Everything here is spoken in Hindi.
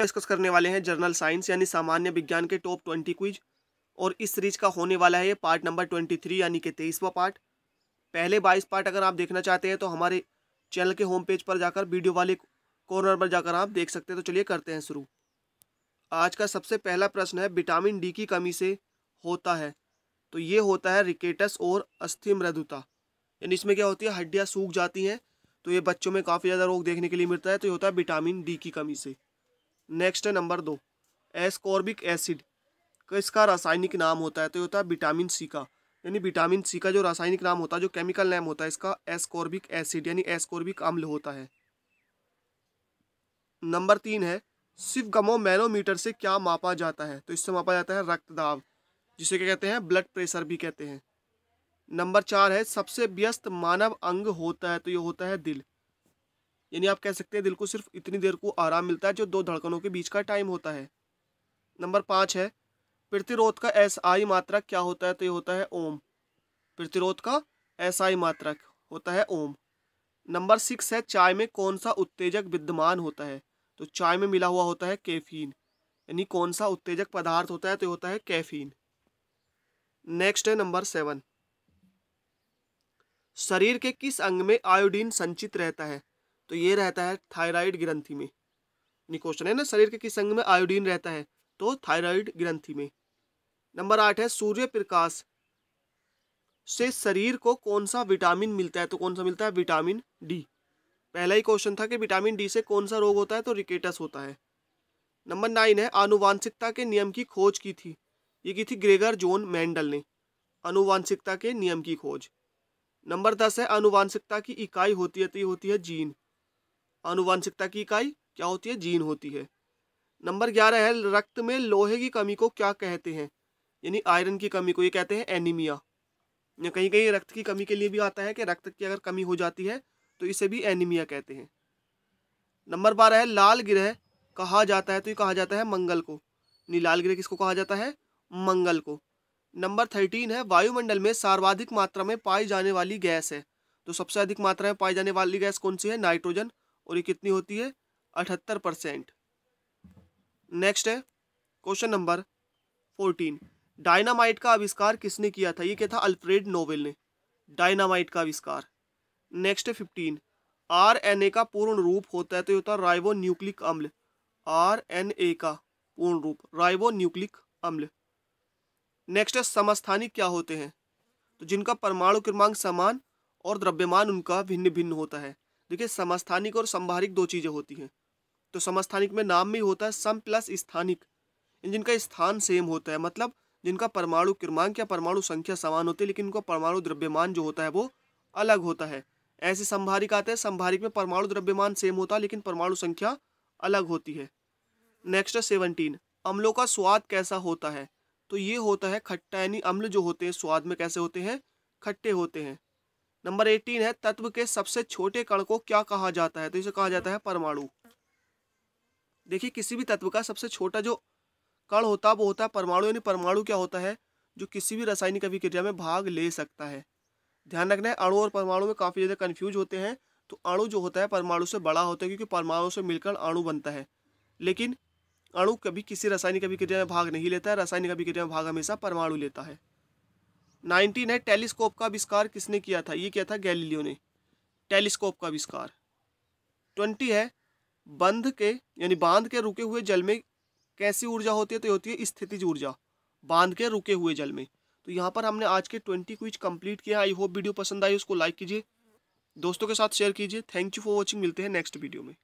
डिस्कस करने वाले हैं जर्नल साइंस यानी सामान्य विज्ञान के टॉप ट्वेंटी क्विज और इस सीरीज का होने वाला है ये पार्ट नंबर ट्वेंटी थ्री यानी कि तेईसवा पार्ट पहले बाईस पार्ट अगर आप देखना चाहते हैं तो हमारे चैनल के होम पेज पर जाकर वीडियो वाले कॉर्नर पर जाकर आप देख सकते हैं तो चलिए करते हैं शुरू आज का सबसे पहला प्रश्न है विटामिन डी की कमी से होता है तो ये होता है रिकेटस और अस्थि मृदुता यानी इसमें क्या होती है हड्डियाँ सूख जाती हैं तो ये बच्चों में काफ़ी ज़्यादा रोग देखने के लिए मिलता है तो ये होता है विटामिन डी की कमी से नेक्स्ट है नंबर दो एस्कॉर्बिक एसिड का इसका रासायनिक नाम होता है तो ये होता है विटामिन सी का यानी विटामिन सी का जो रासायनिक नाम होता है जो केमिकल नेम होता है इसका एस्कॉर्बिक एसिड यानी एस्कॉर्बिक अम्ल होता है नंबर तीन है गमो मैनोमीटर से क्या मापा जाता है तो इससे मापा जाता है रक्तदाब जिसे क्या कहते हैं ब्लड प्रेशर भी कहते हैं नंबर चार है सबसे व्यस्त मानव अंग होता है तो ये होता है दिल यानी आप कह सकते हैं दिल को सिर्फ इतनी देर को आराम मिलता है जो दो धड़कनों के बीच का टाइम होता है नंबर पाँच है प्रतिरोध का एस आई मात्रक क्या होता है तो ये होता है ओम प्रतिरोध का एस आई मात्रक होता है ओम नंबर सिक्स है चाय में कौन सा उत्तेजक विद्यमान होता है तो चाय में मिला हुआ होता है कैफीन यानी कौन सा उत्तेजक पदार्थ होता है तो होता है कैफीन नेक्स्ट है नंबर सेवन शरीर के किस अंग में आयोडीन संचित रहता है तो ये रहता है थायराइड ग्रंथि में ये क्वेश्चन है ना शरीर के किस अंग में आयोडीन रहता है तो थायराइड ग्रंथि में नंबर आठ है सूर्य प्रकाश से शरीर को कौन सा विटामिन मिलता है तो कौन सा मिलता है विटामिन डी पहला ही क्वेश्चन था कि विटामिन डी से कौन सा रोग होता है तो रिकेटस होता है नंबर नाइन है आनुवांशिकता के नियम की खोज की थी ये की थी ग्रेगर जोन मैंडल ने अनुवांशिकता के नियम की खोज नंबर दस है अनुवांशिकता की इकाई होती है तो ये होती है जीन आनुवंशिकता की इकाई क्या होती है जीन होती है नंबर ग्यारह है रक्त में लोहे की कमी को क्या कहते हैं यानी आयरन की कमी को ये कहते हैं एनीमिया या कहीं कहीं रक्त की कमी के लिए भी आता है कि रक्त की अगर कमी हो जाती है तो इसे भी एनीमिया कहते हैं नंबर बारह है लाल ग्रह कहा जाता है तो ये कहा जाता है मंगल को यानी लाल ग्रह किसको कहा जाता है मंगल को नंबर थर्टीन है वायुमंडल में सर्वाधिक मात्रा में पाई जाने वाली गैस है तो सबसे अधिक मात्रा में पाई जाने वाली गैस कौन सी है नाइट्रोजन और ये कितनी होती है अठहत्तर परसेंट नेक्स्ट है क्वेश्चन नंबर फोर्टीन डायनामाइट का आविष्कार किसने किया था ये क्या था अल्फ्रेड नोवेल ने डायनामाइट का आविष्कार नेक्स्ट है फिफ्टीन आर एन ए का पूर्ण रूप होता है तो ये होता है राइवो न्यूक्लिक अम्ल आर एन ए का पूर्ण रूप राइवो न्यूक्लिक अम्ल नेक्स्ट है समस्थानिक क्या होते हैं तो जिनका परमाणु क्रमांक समान और द्रव्यमान उनका भिन्न भिन्न होता है देखिए समस्थानिक और संभारिक दो चीज़ें होती हैं तो समस्थानिक में नाम में होता है सम प्लस स्थानिक जिनका स्थान सेम होता है मतलब जिनका परमाणु क्रमांक या परमाणु संख्या समान होती है लेकिन उनका परमाणु द्रव्यमान जो होता है वो अलग होता है ऐसे संभारिक आते हैं संभारिक में परमाणु द्रव्यमान सेम होता है लेकिन परमाणु संख्या अलग होती है नेक्स्ट सेवनटीन अम्लों का स्वाद कैसा होता है तो ये होता है खट्टा यानी अम्ल जो होते हैं स्वाद में कैसे होते हैं खट्टे होते हैं नंबर एटीन है तत्व के सबसे छोटे कण को क्या कहा जाता है तो इसे कहा जाता है परमाणु देखिए किसी भी तत्व का सबसे छोटा जो कण होता है वो होता है परमाणु यानी परमाणु क्या होता है जो किसी भी रासायनिक अभिक्रिया में भाग ले सकता है ध्यान रखना है अणु और परमाणु में काफ़ी ज़्यादा कन्फ्यूज होते हैं तो अणु जो होता है परमाणु से बड़ा होता है क्योंकि परमाणु से मिलकर अणु बनता है लेकिन अणु कभी किसी रासायनिक अभिक्रिया में भाग नहीं लेता है रासायनिक अभिक्रिया में भाग हमेशा परमाणु लेता है नाइनटीन है टेलीस्कोप का आविष्कार किसने किया था ये किया था गैलीलियो ने टेलीस्कोप का आविष्कार ट्वेंटी है बंध के यानी बांध के रुके हुए जल में कैसी ऊर्जा होती है तो होती है स्थितिज ऊर्जा बांध के रुके हुए जल में तो यहाँ पर हमने आज के ट्वेंटी क्विज कंप्लीट किया आई होप वीडियो पसंद आई उसको लाइक कीजिए दोस्तों के साथ शेयर कीजिए थैंक यू फॉर वॉचिंग मिलते हैं नेक्स्ट वीडियो में